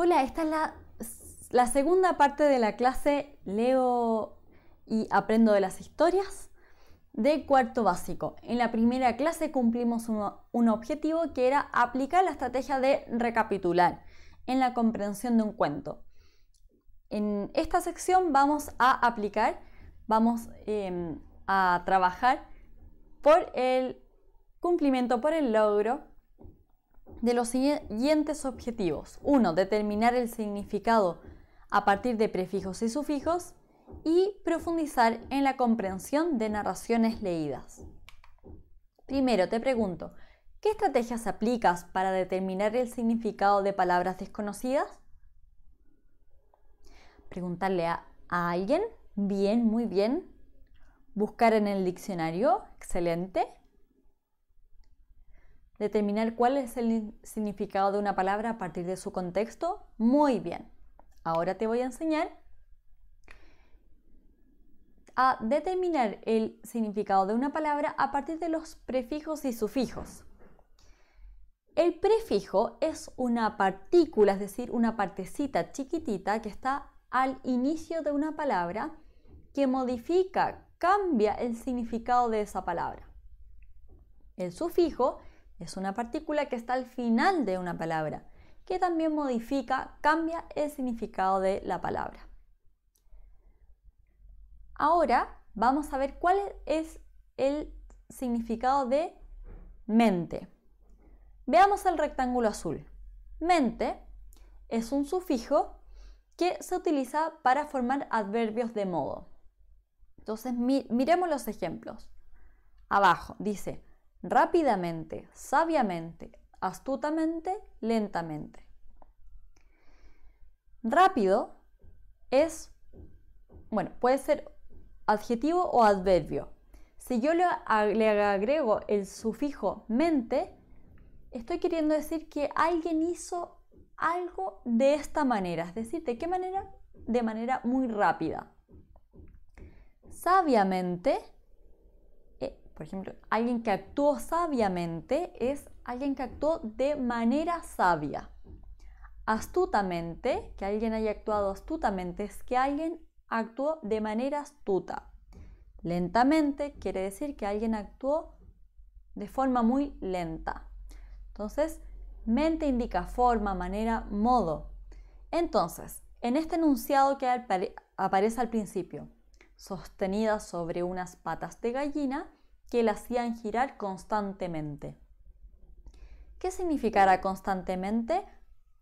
Hola, esta es la, segunda parte de la clase Leo y aprendo de las historias de cuarto básico. En la primera clase cumplimos un, objetivo que era aplicar la estrategia de recapitular en la comprensión de un cuento. En esta sección vamos a aplicar, vamos em, a trabajar por el cumplimiento, por el logro de los siguientes objetivos. Uno, Determinar el significado a partir de prefijos y sufijos y profundizar en la comprensión de narraciones leídas. Primero, te pregunto, ¿qué estrategias aplicas para determinar el significado de palabras desconocidas? Preguntarle a, a alguien, bien, muy bien. Buscar en el diccionario, excelente. Determinar cuál es el significado de una palabra a partir de su contexto. Muy bien. Ahora te voy a enseñar a determinar el significado de una palabra a partir de los prefijos y sufijos. El prefijo es una partícula, es decir, una partecita chiquitita que está al inicio de una palabra que modifica, cambia el significado de esa palabra. El sufijo es una partícula que está al final de una palabra, que también modifica, cambia el significado de la palabra. Ahora vamos a ver cuál es el significado de mente. Veamos el rectángulo azul. Mente es un sufijo que se utiliza para formar adverbios de modo. Entonces miremos los ejemplos. Abajo dice, rápidamente, sabiamente, astutamente, lentamente. Rápido es, bueno, puede ser adjetivo o adverbio. Si yo le, agrego el sufijo mente, estoy queriendo decir que alguien hizo algo de esta manera. Es decir, ¿de qué manera? De manera muy rápida. Sabiamente por ejemplo, alguien que actuó sabiamente es alguien que actuó de manera sabia. Astutamente, que alguien haya actuado astutamente, es que alguien actuó de manera astuta. Lentamente quiere decir que alguien actuó de forma muy lenta. Entonces, mente indica forma, manera, modo. Entonces, en este enunciado que aparece al principio, sostenida sobre unas patas de gallina, que la hacían girar constantemente. ¿Qué significará constantemente?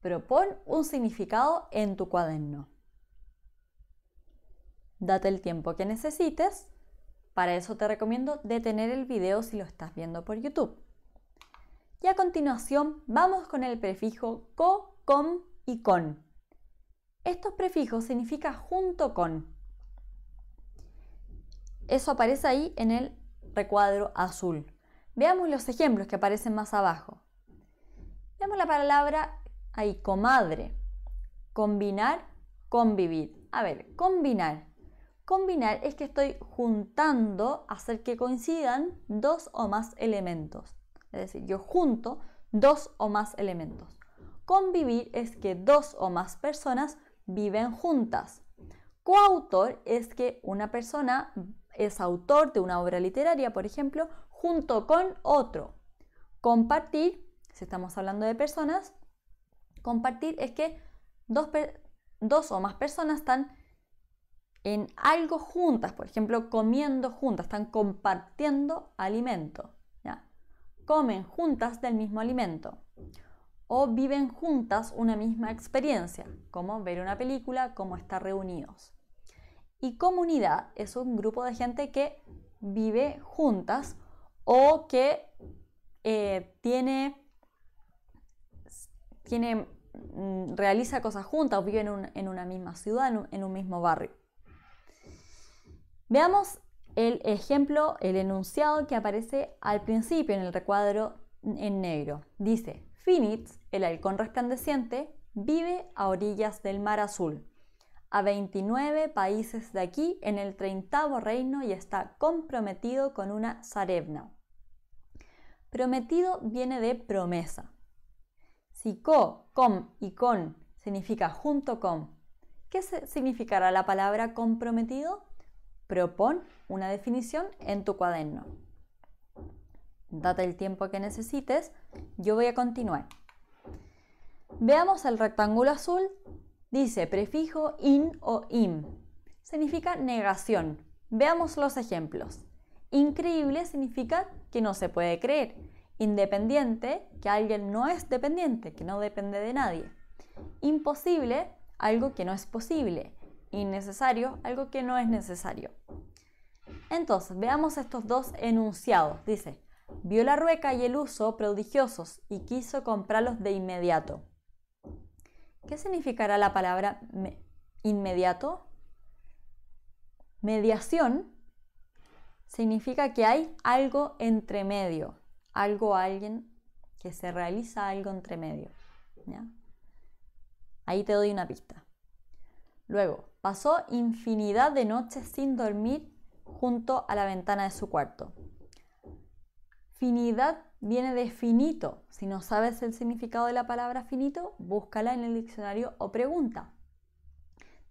Propon un significado en tu cuaderno. Date el tiempo que necesites. Para eso te recomiendo detener el video si lo estás viendo por YouTube. Y a continuación vamos con el prefijo co, com y con. Estos prefijos significa junto con. Eso aparece ahí en el recuadro azul. Veamos los ejemplos que aparecen más abajo. Veamos la palabra ahí, comadre. Combinar, convivir. A ver, combinar. Combinar es que estoy juntando, hacer que coincidan dos o más elementos. Es decir, yo junto dos o más elementos. Convivir es que dos o más personas viven juntas. Coautor es que una persona es autor de una obra literaria, por ejemplo, junto con otro. Compartir, si estamos hablando de personas, compartir es que dos, o más personas están en algo juntas, por ejemplo, comiendo juntas, están compartiendo alimento. Comen juntas del mismo alimento. O viven juntas una misma experiencia, como ver una película, como estar reunidos. Y comunidad es un grupo de gente que vive juntas o que eh, tiene, tiene, mm, realiza cosas juntas o vive en, una misma ciudad, en un, en un mismo barrio. Veamos el ejemplo, el enunciado que aparece al principio en el recuadro en negro. Dice, Finitz, el halcón resplandeciente, vive a orillas del mar azul a 29 países de aquí en el 30 reino y está comprometido con una sarebna. Prometido viene de promesa. Si co, com y con significa junto con, ¿qué significará la palabra comprometido? Propon una definición en tu cuaderno. Date el tiempo que necesites, yo voy a continuar. Veamos el rectángulo azul dice prefijo in o im. Significa negación. Veamos los ejemplos. Increíble significa que no se puede creer. Independiente, que alguien no es dependiente, que no depende de nadie. Imposible, algo que no es posible. Innecesario, algo que no es necesario. Entonces, veamos estos dos enunciados. Dice, vio la rueca y el uso prodigiosos y quiso comprarlos de inmediato. ¿Qué significará la palabra inmediato? Mediación significa que hay algo entre medio, algo, alguien que se realiza algo entre medio. Ahí te doy una pista. Luego, pasó infinidad de noches sin dormir junto a la ventana de su cuarto. Finidad viene de finito. Si no sabes el significado de la palabra finito, búscala en el diccionario o pregunta.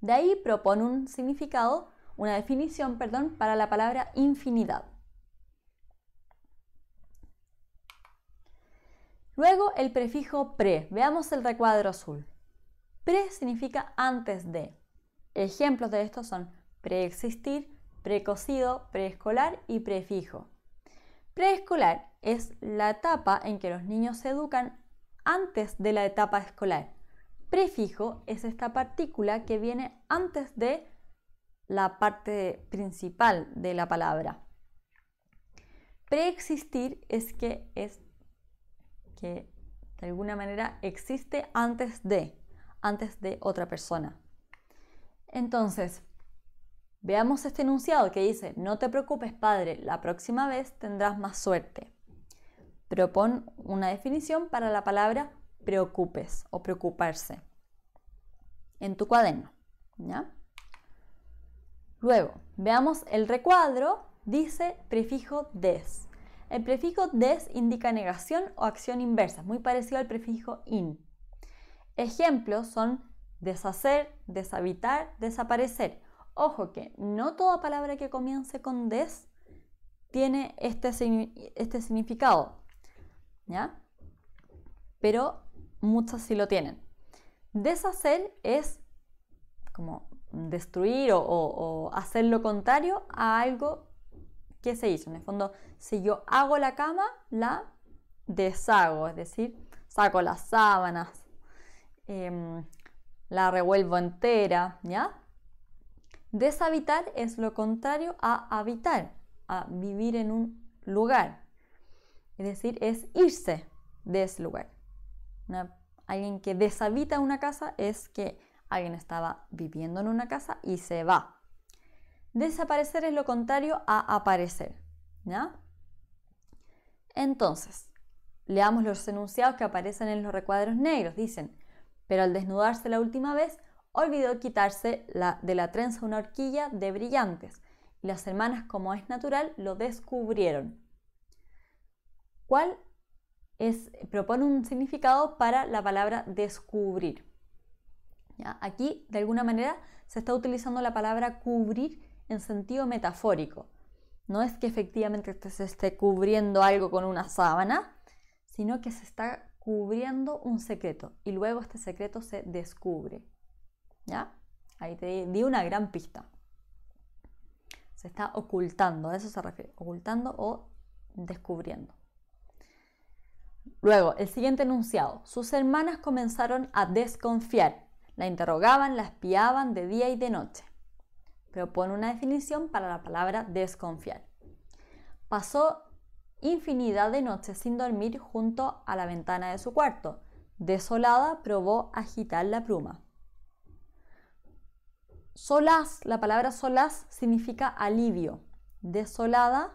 De ahí propone un significado, una definición, perdón, para la palabra infinidad. Luego el prefijo pre. Veamos el recuadro azul. Pre significa antes de. Ejemplos de esto son preexistir, precocido, preescolar y prefijo. Preescolar es la etapa en que los niños se educan antes de la etapa escolar. Prefijo es esta partícula que viene antes de la parte principal de la palabra. Preexistir es que es que de alguna manera existe antes de, antes de otra persona. Entonces, Veamos este enunciado que dice, no te preocupes padre, la próxima vez tendrás más suerte. Propon una definición para la palabra preocupes o preocuparse en tu cuaderno. Luego, veamos el recuadro, dice prefijo des. El prefijo des indica negación o acción inversa, muy parecido al prefijo in. Ejemplos son deshacer, deshabitar, desaparecer. Ojo que no toda palabra que comience con des tiene este, este, significado, ¿ya? Pero muchas sí lo tienen. Deshacer es como destruir o, hacer lo contrario a algo que se hizo. En el fondo, si yo hago la cama, la deshago, es decir, saco las sábanas, em, la revuelvo entera, ¿ya? Deshabitar es lo contrario a habitar, a vivir en un lugar. Es decir, es irse de ese lugar. alguien que deshabita una casa es que alguien estaba viviendo en una casa y se va. Desaparecer es lo contrario a aparecer. Entonces, leamos los enunciados que aparecen en los recuadros negros. Dicen, pero al desnudarse la última vez, olvidó quitarse la, de la trenza una horquilla de brillantes y las hermanas, como es natural, lo descubrieron. ¿Cuál es? Propone un significado para la palabra descubrir. Aquí, de alguna manera, se está utilizando la palabra cubrir en sentido metafórico. No es que efectivamente se esté cubriendo algo con una sábana, sino que se está cubriendo un secreto y luego este secreto se descubre. ¿Ya? Ahí te di una gran pista. Se está ocultando, a eso se refiere, ocultando o descubriendo. Luego, el siguiente enunciado. Sus hermanas comenzaron a desconfiar. La interrogaban, la espiaban de día y de noche. Pero pone una definición para la palabra desconfiar. Pasó infinidad de noches sin dormir junto a la ventana de su cuarto. Desolada, probó agitar la pluma. Solas, la palabra solas significa alivio. Desolada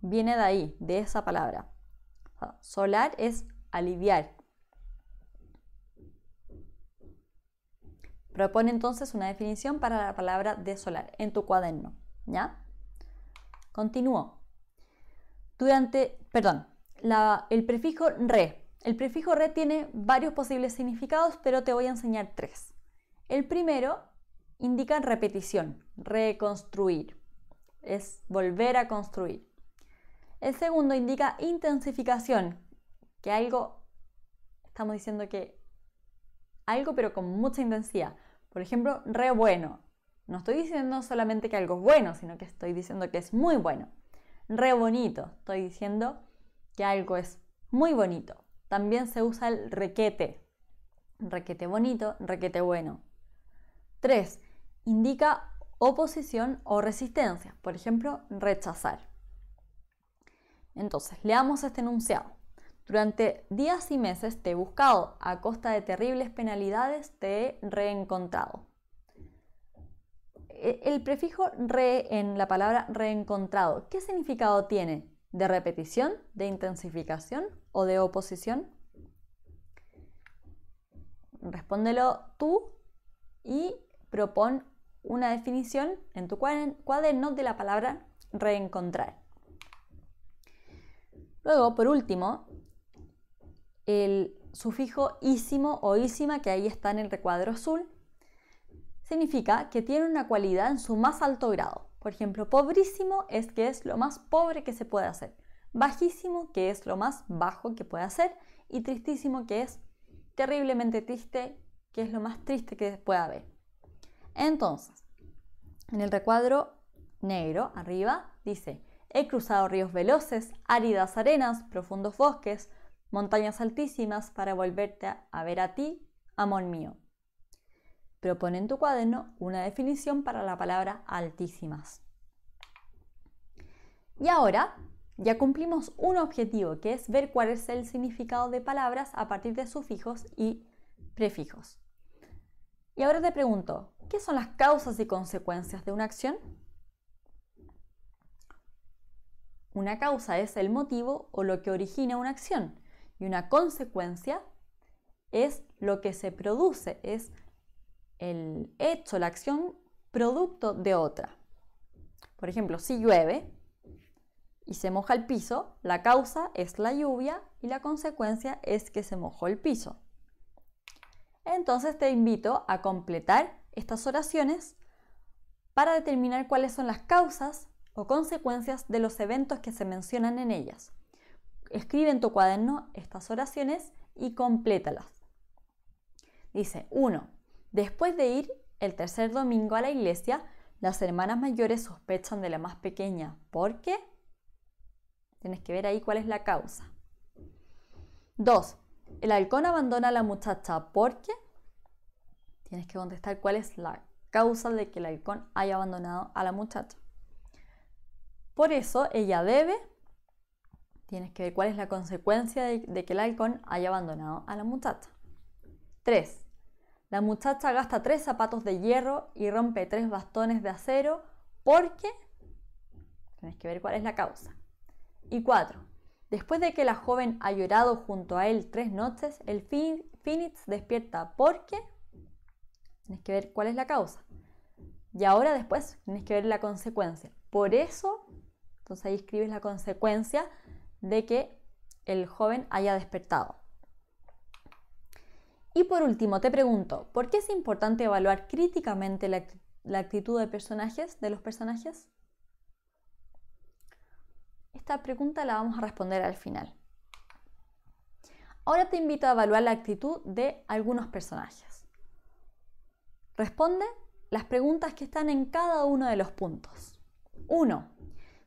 viene de ahí, de esa palabra. Solar es aliviar. Propone entonces una definición para la palabra desolar en tu cuaderno, ¿ya? Continúo. Durante, perdón, el prefijo re. El prefijo re tiene varios posibles significados, pero te voy a enseñar tres. El primero indican repetición, reconstruir, es volver a construir. El segundo indica intensificación, que algo, estamos diciendo que algo pero con mucha intensidad. Por ejemplo, re bueno. No estoy diciendo solamente que algo es bueno, sino que estoy diciendo que es muy bueno. Re bonito, estoy diciendo que algo es muy bonito. También se usa el requete. Requete bonito, requete bueno. Tres indica oposición o resistencia, por ejemplo, rechazar. Entonces, leamos este enunciado. Durante días y meses te he buscado, a costa de terribles penalidades te he reencontrado. E, el prefijo re en la palabra reencontrado, ¿qué significado tiene? ¿De repetición, de intensificación o de oposición? Respóndelo tú y propon una definición en tu cuaderno de la palabra reencontrar. Luego, por último, el sufijo ísimo o ísima que ahí está en el recuadro azul significa que tiene una cualidad en su más alto grado. Por ejemplo, pobrísimo es que es lo más pobre que se puede hacer, bajísimo que es lo más bajo que puede hacer y tristísimo que es terriblemente triste que es lo más triste que pueda haber. Entonces, en el recuadro negro, arriba, dice, he cruzado ríos veloces, áridas arenas, profundos bosques, montañas altísimas para volverte a ver a ti, amor mío. Propone en tu cuaderno una definición para la palabra altísimas. Y ahora ya cumplimos un objetivo que es ver cuál es el significado de palabras a partir de sufijos y prefijos. Y ahora te pregunto, ¿Qué son las causas y consecuencias de una acción? Una causa es el motivo o lo que origina una acción y una consecuencia es lo que se produce, es el hecho, la acción producto de otra. Por ejemplo, si llueve y se moja el piso, la causa es la lluvia y la consecuencia es que se mojó el piso. Entonces te invito a completar estas oraciones para determinar cuáles son las causas o consecuencias de los eventos que se mencionan en ellas. Escribe en tu cuaderno estas oraciones y complétalas. Dice 1. Después de ir el tercer domingo a la iglesia, las hermanas mayores sospechan de la más pequeña. ¿Por qué? Tienes que ver ahí cuál es la causa. 2. El halcón abandona a la muchacha qué? Tienes que contestar cuál es la causa de que el halcón haya abandonado a la muchacha. Por eso ella debe, tienes que ver cuál es la consecuencia de, que el halcón haya abandonado a la muchacha. 3. La muchacha gasta tres zapatos de hierro y rompe tres bastones de acero porque tienes que ver cuál es la causa. Y 4. Después de que la joven ha llorado junto a él tres noches, el Phoenix despierta porque Tienes que ver cuál es la causa. Y ahora después tienes que ver la consecuencia. Por eso, entonces ahí escribes la consecuencia de que el joven haya despertado. Y por último, te pregunto, ¿por qué es importante evaluar críticamente la, la actitud de personajes, de los personajes? Esta pregunta la vamos a responder al final. Ahora te invito a evaluar la actitud de algunos personajes. Responde las preguntas que están en cada uno de los puntos. 1.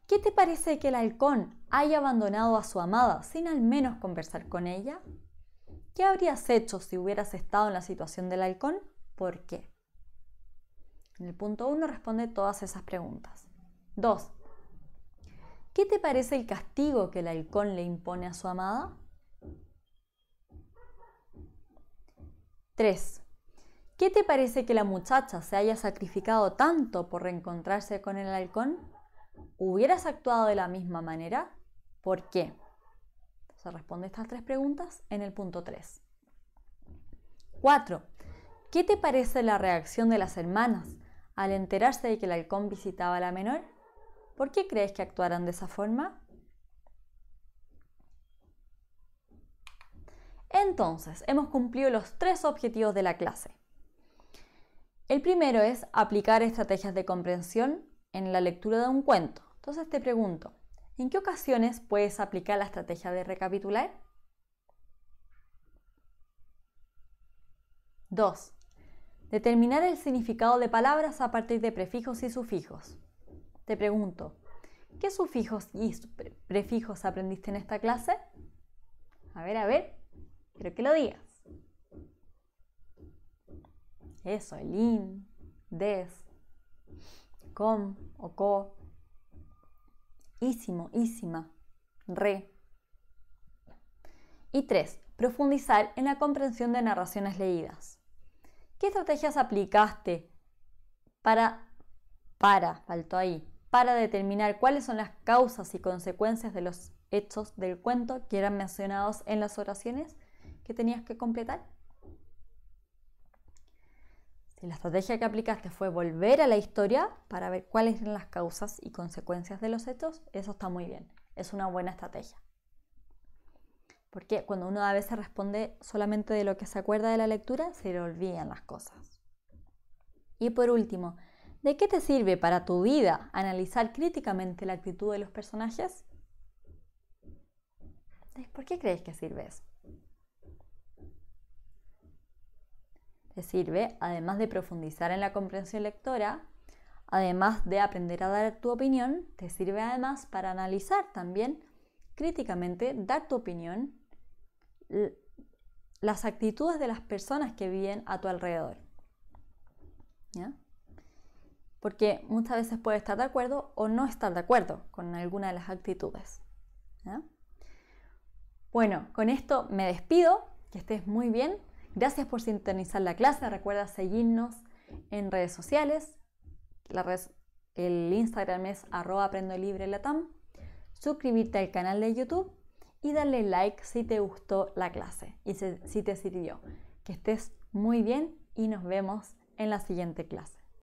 ¿Qué te parece que el halcón haya abandonado a su amada sin al menos conversar con ella? ¿Qué habrías hecho si hubieras estado en la situación del halcón? ¿Por qué? En el punto 1 responde todas esas preguntas. 2. ¿Qué te parece el castigo que el halcón le impone a su amada? 3. ¿Qué te parece que la muchacha se haya sacrificado tanto por reencontrarse con el halcón? ¿Hubieras actuado de la misma manera? ¿Por qué? Se responde estas tres preguntas en el punto 3. 4. ¿Qué te parece la reacción de las hermanas al enterarse de que el halcón visitaba a la menor? ¿Por qué crees que actuaran de esa forma? Entonces, hemos cumplido los tres objetivos de la clase. El primero es aplicar estrategias de comprensión en la lectura de un cuento. Entonces te pregunto, ¿en qué ocasiones puedes aplicar la estrategia de recapitular? 2. Determinar el significado de palabras a partir de prefijos y sufijos. Te pregunto, ¿qué sufijos y prefijos aprendiste en esta clase? A ver, a ver, quiero que lo diga eso, el in, des, com o co, ísimo, ísima, re. Y tres, profundizar en la comprensión de narraciones leídas. ¿Qué estrategias aplicaste para, para, faltó ahí, para determinar cuáles son las causas y consecuencias de los hechos del cuento que eran mencionados en las oraciones que tenías que completar? Si la estrategia que aplicaste fue volver a la historia para ver cuáles eran las causas y consecuencias de los hechos, eso está muy bien. Es una buena estrategia. Porque cuando uno a veces responde solamente de lo que se acuerda de la lectura, se le olvidan las cosas. Y por último, ¿de qué te sirve para tu vida analizar críticamente la actitud de los personajes? ¿Por qué crees que sirve eso? te sirve, además de profundizar en la comprensión lectora, además de aprender a dar tu opinión, te sirve además para analizar también críticamente, dar tu opinión, las actitudes de las personas que viven a tu alrededor. Porque muchas veces puedes estar de acuerdo o no estar de acuerdo con alguna de las actitudes. Bueno, con esto me despido, que estés muy bien, Gracias por sintonizar la clase. Recuerda seguirnos en redes sociales. La red, el Instagram es arroba aprendo Suscribirte al canal de YouTube y darle like si te gustó la clase y si te sirvió. Que estés muy bien y nos vemos en la siguiente clase.